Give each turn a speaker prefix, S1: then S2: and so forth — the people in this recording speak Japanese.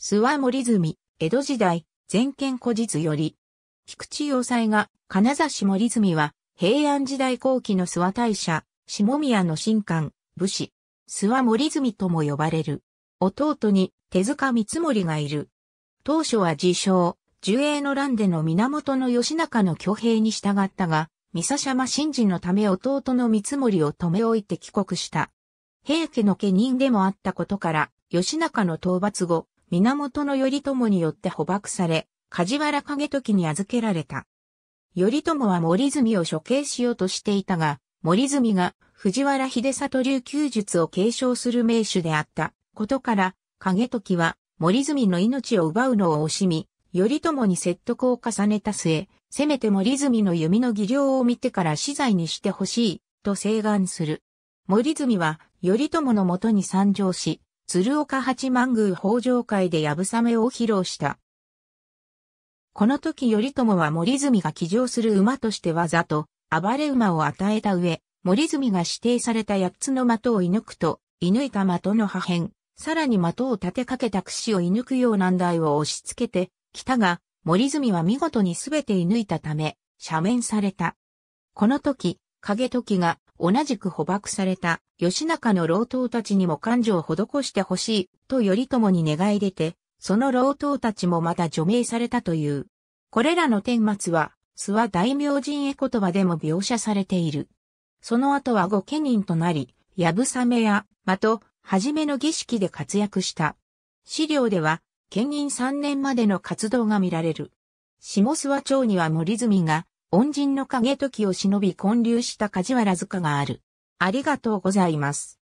S1: 諏訪森住、江戸時代、全県古実より。
S2: 菊池要塞が、金指森住は、平安時代後期の諏訪大社、下宮の神官、武士、諏訪森住とも呼ばれる。弟に手塚三森がいる。当初は自称、樹栄の乱での源義仲の挙兵に従ったが、三佐山神事のため弟の三森を留め置いて帰国した。平家の家人でもあったことから、義仲の討伐後、源頼朝によって捕獲され、梶原景時に預けられた。頼朝は森住を処刑しようとしていたが、森住が藤原秀里流宮術を継承する名手であったことから、景時は森住の命を奪うのを惜しみ、頼朝に説得を重ねた末、せめて森住の弓の技量を見てから死罪にしてほしい、と請願する。森住は頼朝のもとに参上し、鶴岡八幡宮北条会でやぶさめを披露した。この時頼朝は森住が騎乗する馬としてわざと暴れ馬を与えた上、森住が指定された八つの的を射抜くと、射抜いた的の破片、さらに的を立てかけた櫛を射抜くよう難題を押し付けてきたが、森住は見事にすべて射抜いたため、赦免された。この時、影時が同じく捕獲された義仲の老頭たちにも感情を施してほしいと頼朝に願い出て、その老頭たちもまた除名されたという。これらの天末は、諏訪大明神絵言葉でも描写されている。その後は御家人となり、やぶさめや、まと、はじめの儀式で活躍した。資料では、兼任3年までの活動が見られる。下諏訪町には森住が、恩人の影時を忍び混流した梶原塚がある。
S1: ありがとうございます。